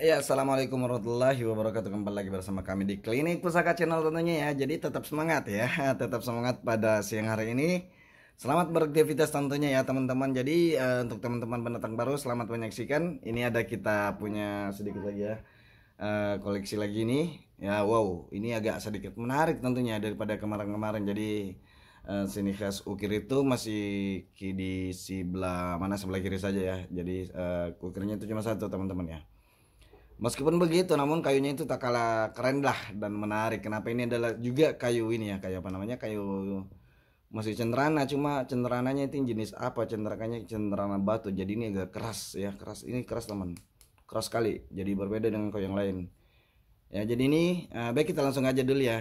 Ya, assalamualaikum warahmatullahi wabarakatuh. Kembali lagi bersama kami di Klinik Pusaka Channel tentunya ya. Jadi tetap semangat ya, tetap semangat pada siang hari ini. Selamat beraktivitas tentunya ya teman-teman. Jadi uh, untuk teman-teman pendatang baru, selamat menyaksikan. Ini ada kita punya sedikit lagi ya uh, koleksi lagi ini. Ya, wow, ini agak sedikit menarik tentunya daripada kemarin-kemarin. Jadi uh, sini khas ukir itu masih di sebelah mana sebelah kiri saja ya. Jadi uh, ukirnya itu cuma satu teman-teman ya. Meskipun begitu, namun kayunya itu tak kalah keren lah dan menarik. Kenapa ini adalah juga kayu ini ya, kayu apa namanya? Kayu masih cenderana, cuma cenderananya itu jenis apa? Cenderakannya cenderana batu. Jadi ini agak keras ya, keras. Ini keras teman, keras sekali. Jadi berbeda dengan kayu yang lain. Ya, jadi ini uh, baik kita langsung aja dulu ya.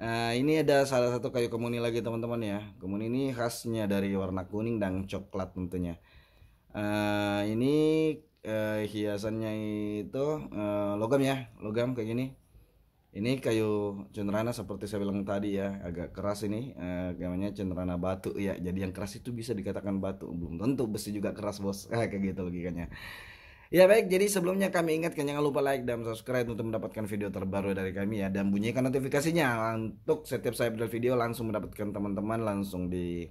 Uh, ini ada salah satu kayu kemuni lagi teman-teman ya. Kemuni ini khasnya dari warna kuning dan coklat tentunya uh, ini uh, hiasannya itu uh, logam ya logam kayak gini ini kayu cenderana seperti saya bilang tadi ya agak keras ini uh, namanya cenderana batu ya jadi yang keras itu bisa dikatakan batu belum tentu besi juga keras bos eh, kayak gitu logikanya ya baik jadi sebelumnya kami ingatkan jangan lupa like dan subscribe untuk mendapatkan video terbaru dari kami ya dan bunyikan notifikasinya untuk setiap saya upload video langsung mendapatkan teman-teman langsung di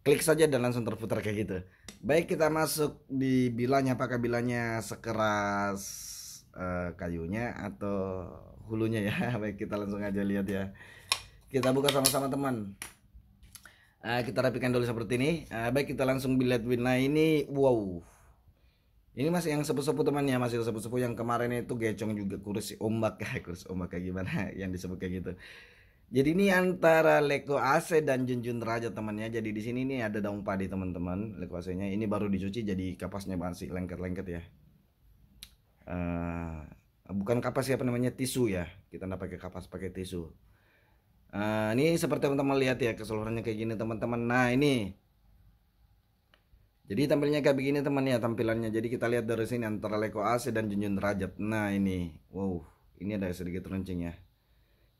klik saja dan langsung terputar kayak gitu. Baik kita masuk di bilanya apakah bilanya sekeras uh, kayunya atau hulunya ya. Baik kita langsung aja lihat ya. Kita buka sama-sama teman. Uh, kita rapikan dulu seperti ini. Uh, baik kita langsung bilat win. Nah ini wow. Ini masih yang sepupu-sepupu temannya masih sepupu-sepupu yang kemarin itu gecong juga kurus, ombak ya kursi ombak kayak gimana yang disebut kayak gitu. Jadi ini antara Leko AC dan Junjun Raja temannya. Jadi di sini ini ada daun padi teman-teman Leko AC-nya. Ini baru dicuci jadi kapasnya masih lengket-lengket ya. Uh, bukan kapas ya apa namanya tisu ya. Kita tidak pakai kapas pakai tisu. Uh, ini seperti teman-teman lihat ya keseluruhannya kayak gini teman-teman. Nah ini. Jadi tampilnya kayak begini teman ya tampilannya. Jadi kita lihat dari sini antara Leko AC dan Junjun derajat. Nah ini. Wow, ini ada sedikit runcing ya.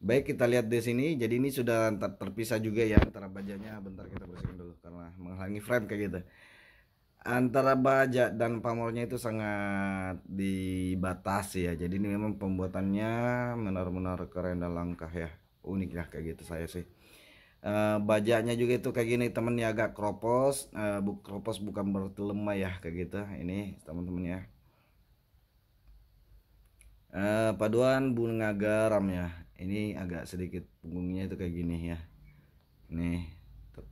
Baik kita lihat di sini. Jadi ini sudah ter terpisah juga ya antara bajanya. Bentar kita bersihkan dulu karena menghalangi frame kayak gitu. Antara baja dan pamornya itu sangat dibatasi ya. Jadi ini memang pembuatannya benar-benar keren dan langkah ya. Unik lah ya kayak gitu saya sih. Uh, bajanya juga itu kayak gini temen ya agak kropos uh, eh, bu kropos bukan berarti lemah ya kayak gitu ini teman-teman ya uh, paduan bunga garam ya ini agak sedikit punggungnya itu kayak gini ya nih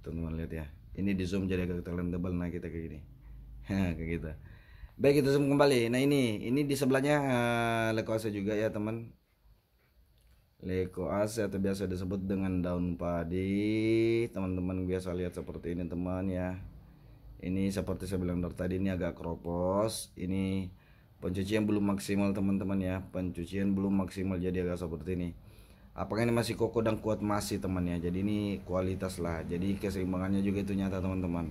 teman-teman lihat ya ini di zoom jadi agak terlalu tebal nah kita kayak gini kayak gitu baik kita zoom kembali nah ini ini di sebelahnya uh, eh, lekoase juga ya teman lekoase atau biasa disebut dengan daun padi teman-teman biasa lihat seperti ini teman ya ini seperti saya bilang dari tadi ini agak kropos ini pencucian belum maksimal teman-teman ya pencucian belum maksimal jadi agak seperti ini apakah ini masih kokoh dan kuat masih temannya jadi ini kualitas lah jadi keseimbangannya juga itu nyata teman-teman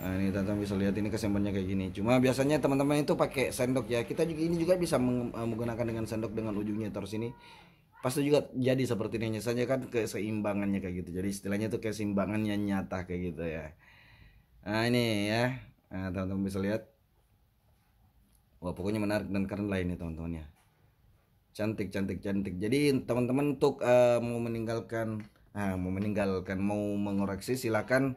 nah, ini teman-teman bisa lihat ini keseimbangannya kayak gini cuma biasanya teman-teman itu pakai sendok ya kita juga ini juga bisa eh, menggunakan dengan sendok dengan ujungnya terus ini pasti juga jadi seperti ini hanya saja kan keseimbangannya kayak gitu jadi istilahnya itu keseimbangannya nyata kayak gitu ya nah ini ya nah, teman-teman nah, bisa lihat wah pokoknya menarik dan keren lah ini teman-teman ya cantik cantik cantik jadi teman-teman untuk uh, mau meninggalkan nah, mau meninggalkan mau mengoreksi silakan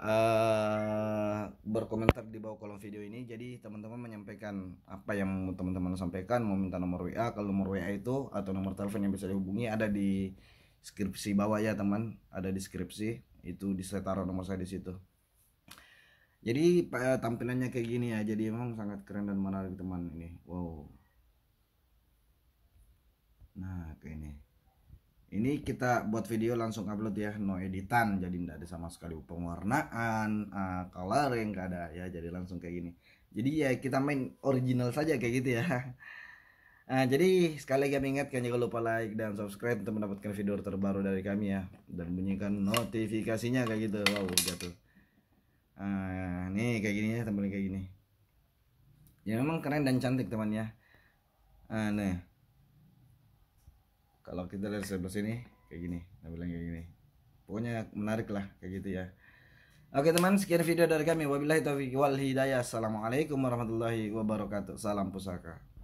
uh, berkomentar di bawah kolom video ini jadi teman-teman menyampaikan apa yang teman-teman sampaikan mau minta nomor WA kalau nomor WA itu atau nomor telepon yang bisa dihubungi ada di skripsi bawah ya teman ada di skripsi itu di saya taruh nomor saya di situ jadi eh, tampilannya kayak gini ya jadi emang sangat keren dan menarik teman ini wow nah kayak ini ini kita buat video langsung upload ya no editan jadi tidak ada sama sekali pewarnaan uh, yang gak ada ya jadi langsung kayak gini jadi ya kita main original saja kayak gitu ya Nah, jadi sekali lagi ingatkan jangan lupa like dan subscribe untuk mendapatkan video terbaru dari kami ya dan bunyikan notifikasinya kayak gitu. Wow, jatuh. Nah, eh, nih kayak gini ya teman kayak gini. Ya memang keren dan cantik teman ya. Nah, nih kalau kita lihat sebelah sini kayak gini bilang kayak gini pokoknya menarik lah kayak gitu ya Oke teman, sekian video dari kami. Wabillahi taufiq wal hidayah. Assalamualaikum warahmatullahi wabarakatuh. Salam pusaka.